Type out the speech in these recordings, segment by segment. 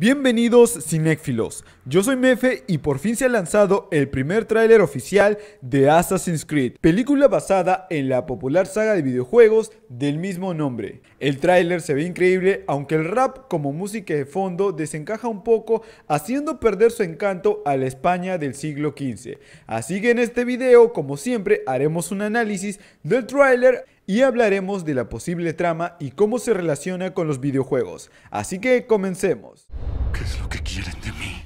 Bienvenidos cinéfilos, yo soy Mefe y por fin se ha lanzado el primer tráiler oficial de Assassin's Creed, película basada en la popular saga de videojuegos del mismo nombre. El tráiler se ve increíble aunque el rap como música de fondo desencaja un poco haciendo perder su encanto a la España del siglo XV. Así que en este video como siempre haremos un análisis del tráiler y hablaremos de la posible trama y cómo se relaciona con los videojuegos. Así que comencemos. ¿Qué es lo que quieren de mí?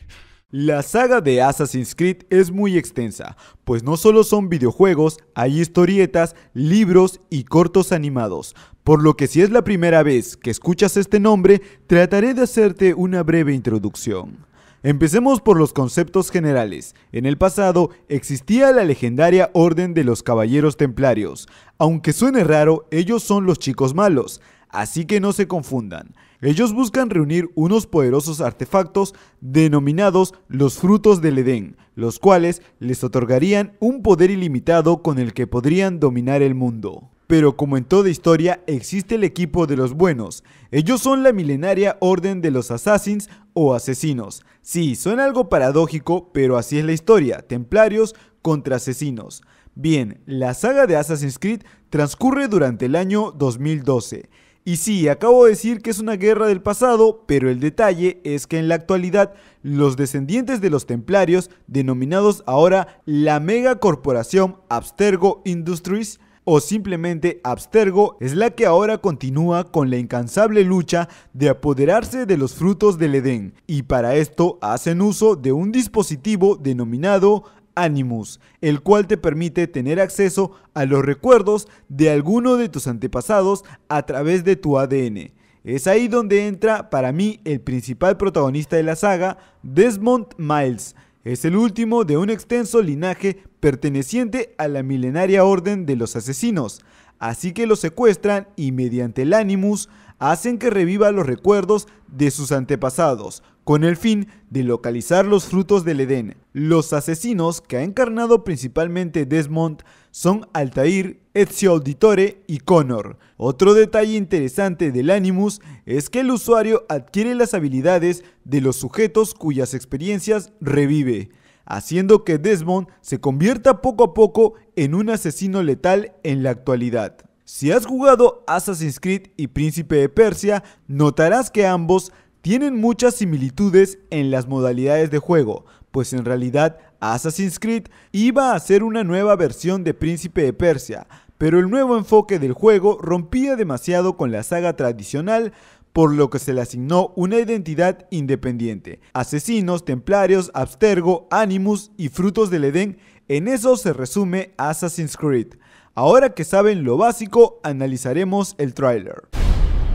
La saga de Assassin's Creed es muy extensa, pues no solo son videojuegos, hay historietas, libros y cortos animados. Por lo que si es la primera vez que escuchas este nombre, trataré de hacerte una breve introducción. Empecemos por los conceptos generales. En el pasado existía la legendaria Orden de los Caballeros Templarios. Aunque suene raro, ellos son los chicos malos, así que no se confundan. Ellos buscan reunir unos poderosos artefactos denominados los frutos del Edén, los cuales les otorgarían un poder ilimitado con el que podrían dominar el mundo. Pero como en toda historia, existe el equipo de los buenos. Ellos son la milenaria orden de los assassins o asesinos. Sí, suena algo paradójico, pero así es la historia, templarios contra asesinos. Bien, la saga de Assassin's Creed transcurre durante el año 2012. Y sí, acabo de decir que es una guerra del pasado, pero el detalle es que en la actualidad los descendientes de los templarios, denominados ahora la mega corporación Abstergo Industries, o simplemente Abstergo es la que ahora continúa con la incansable lucha de apoderarse de los frutos del Edén y para esto hacen uso de un dispositivo denominado Animus, el cual te permite tener acceso a los recuerdos de alguno de tus antepasados a través de tu ADN. Es ahí donde entra para mí el principal protagonista de la saga, Desmond Miles. Es el último de un extenso linaje perteneciente a la milenaria orden de los asesinos. Así que lo secuestran y mediante el Animus hacen que reviva los recuerdos de sus antepasados, con el fin de localizar los frutos del Edén. Los asesinos que ha encarnado principalmente Desmond son Altair, Ezio Auditore y Connor. Otro detalle interesante del Animus es que el usuario adquiere las habilidades de los sujetos cuyas experiencias revive haciendo que Desmond se convierta poco a poco en un asesino letal en la actualidad. Si has jugado Assassin's Creed y Príncipe de Persia, notarás que ambos tienen muchas similitudes en las modalidades de juego, pues en realidad Assassin's Creed iba a ser una nueva versión de Príncipe de Persia, pero el nuevo enfoque del juego rompía demasiado con la saga tradicional, por lo que se le asignó una identidad independiente. Asesinos, templarios, abstergo, animus y frutos del Edén, en eso se resume Assassin's Creed. Ahora que saben lo básico, analizaremos el tráiler.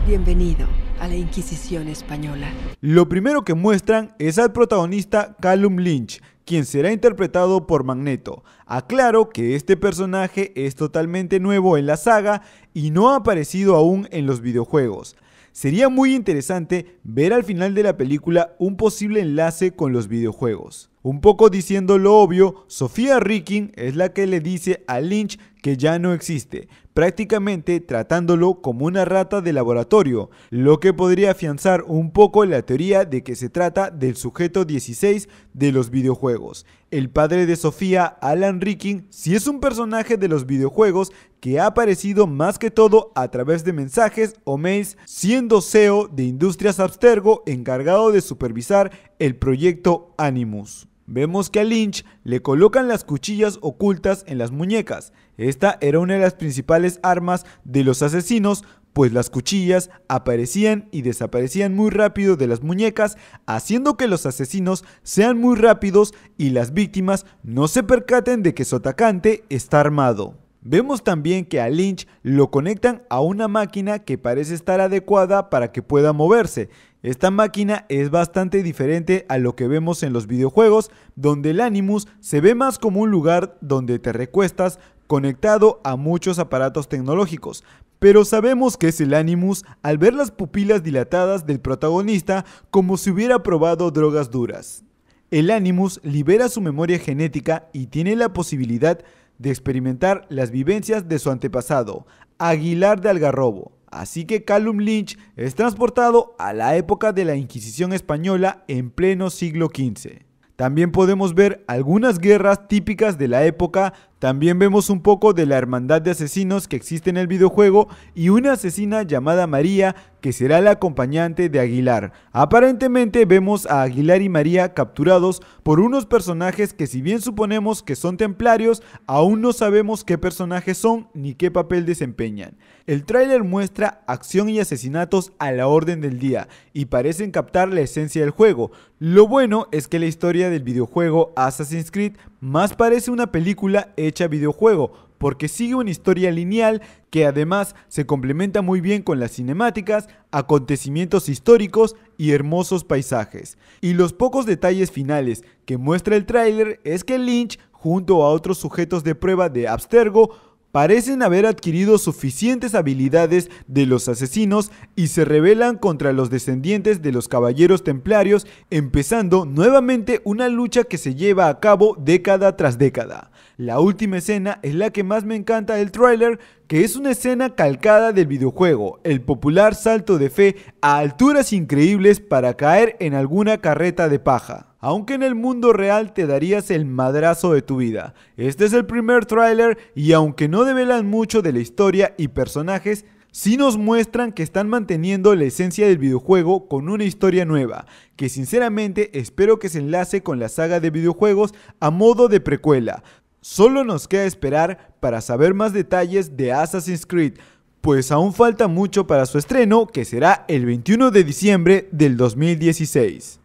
Bienvenido a la Inquisición Española. Lo primero que muestran es al protagonista Callum Lynch, quien será interpretado por Magneto. Aclaro que este personaje es totalmente nuevo en la saga y no ha aparecido aún en los videojuegos. Sería muy interesante ver al final de la película un posible enlace con los videojuegos. Un poco diciendo lo obvio, Sofía Rikin es la que le dice a Lynch que ya no existe, prácticamente tratándolo como una rata de laboratorio, lo que podría afianzar un poco la teoría de que se trata del sujeto 16 de los videojuegos. El padre de Sofía, Alan Rickin, sí es un personaje de los videojuegos que ha aparecido más que todo a través de mensajes o mails, siendo CEO de Industrias Abstergo encargado de supervisar el proyecto Animus vemos que a Lynch le colocan las cuchillas ocultas en las muñecas. Esta era una de las principales armas de los asesinos, pues las cuchillas aparecían y desaparecían muy rápido de las muñecas, haciendo que los asesinos sean muy rápidos y las víctimas no se percaten de que su atacante está armado. Vemos también que a Lynch lo conectan a una máquina que parece estar adecuada para que pueda moverse. Esta máquina es bastante diferente a lo que vemos en los videojuegos, donde el Animus se ve más como un lugar donde te recuestas conectado a muchos aparatos tecnológicos. Pero sabemos que es el Animus al ver las pupilas dilatadas del protagonista como si hubiera probado drogas duras. El Animus libera su memoria genética y tiene la posibilidad de experimentar las vivencias de su antepasado, Aguilar de Algarrobo. Así que Callum Lynch es transportado a la época de la Inquisición española en pleno siglo XV. También podemos ver algunas guerras típicas de la época, también vemos un poco de la hermandad de asesinos que existe en el videojuego y una asesina llamada María que será la acompañante de Aguilar. Aparentemente vemos a Aguilar y María capturados por unos personajes que si bien suponemos que son templarios, aún no sabemos qué personajes son ni qué papel desempeñan. El tráiler muestra acción y asesinatos a la orden del día y parecen captar la esencia del juego. Lo bueno es que la historia del videojuego Assassin's Creed más parece una película hecha videojuego, porque sigue una historia lineal que además se complementa muy bien con las cinemáticas, acontecimientos históricos y hermosos paisajes. Y los pocos detalles finales que muestra el tráiler es que Lynch, junto a otros sujetos de prueba de Abstergo, parecen haber adquirido suficientes habilidades de los asesinos y se rebelan contra los descendientes de los caballeros templarios, empezando nuevamente una lucha que se lleva a cabo década tras década. La última escena es la que más me encanta del tráiler, que es una escena calcada del videojuego, el popular salto de fe a alturas increíbles para caer en alguna carreta de paja. Aunque en el mundo real te darías el madrazo de tu vida. Este es el primer tráiler y aunque no develan mucho de la historia y personajes, sí nos muestran que están manteniendo la esencia del videojuego con una historia nueva, que sinceramente espero que se enlace con la saga de videojuegos a modo de precuela. Solo nos queda esperar para saber más detalles de Assassin's Creed, pues aún falta mucho para su estreno que será el 21 de diciembre del 2016.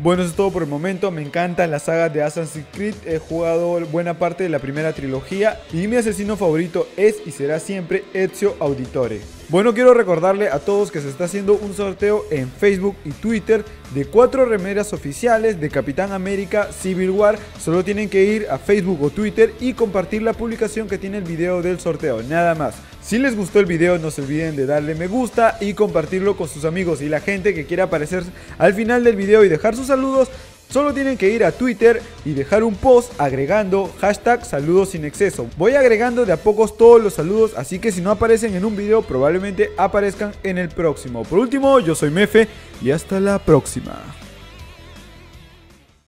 Bueno, eso es todo por el momento. Me encantan las saga de Assassin's Creed. He jugado buena parte de la primera trilogía y mi asesino favorito es y será siempre Ezio Auditore. Bueno, quiero recordarle a todos que se está haciendo un sorteo en Facebook y Twitter de cuatro remeras oficiales de Capitán América Civil War. Solo tienen que ir a Facebook o Twitter y compartir la publicación que tiene el video del sorteo, nada más. Si les gustó el video no se olviden de darle me gusta y compartirlo con sus amigos y la gente que quiera aparecer al final del video y dejar sus saludos Solo tienen que ir a Twitter y dejar un post agregando hashtag saludos sin exceso. Voy agregando de a pocos todos los saludos, así que si no aparecen en un video probablemente aparezcan en el próximo. Por último, yo soy Mefe y hasta la próxima.